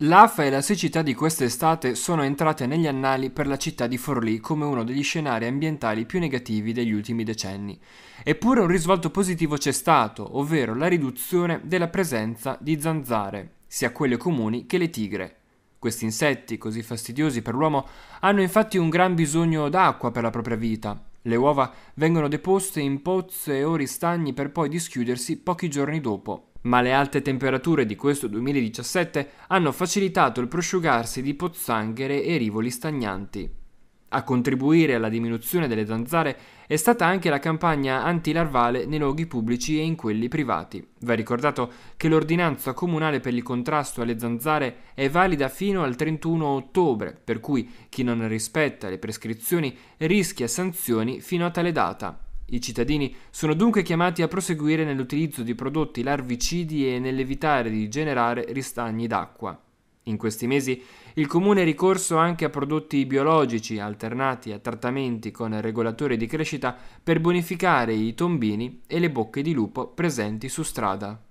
L'afa e la siccità di quest'estate sono entrate negli annali per la città di Forlì come uno degli scenari ambientali più negativi degli ultimi decenni. Eppure un risvolto positivo c'è stato, ovvero la riduzione della presenza di zanzare, sia quelle comuni che le tigre. Questi insetti, così fastidiosi per l'uomo, hanno infatti un gran bisogno d'acqua per la propria vita. Le uova vengono deposte in pozze o ristagni per poi dischiudersi pochi giorni dopo ma le alte temperature di questo 2017 hanno facilitato il prosciugarsi di pozzanghere e rivoli stagnanti. A contribuire alla diminuzione delle zanzare è stata anche la campagna antilarvale nei luoghi pubblici e in quelli privati. Va ricordato che l'ordinanza comunale per il contrasto alle zanzare è valida fino al 31 ottobre, per cui chi non rispetta le prescrizioni rischia sanzioni fino a tale data. I cittadini sono dunque chiamati a proseguire nell'utilizzo di prodotti larvicidi e nell'evitare di generare ristagni d'acqua. In questi mesi il comune è ricorso anche a prodotti biologici alternati a trattamenti con regolatori di crescita per bonificare i tombini e le bocche di lupo presenti su strada.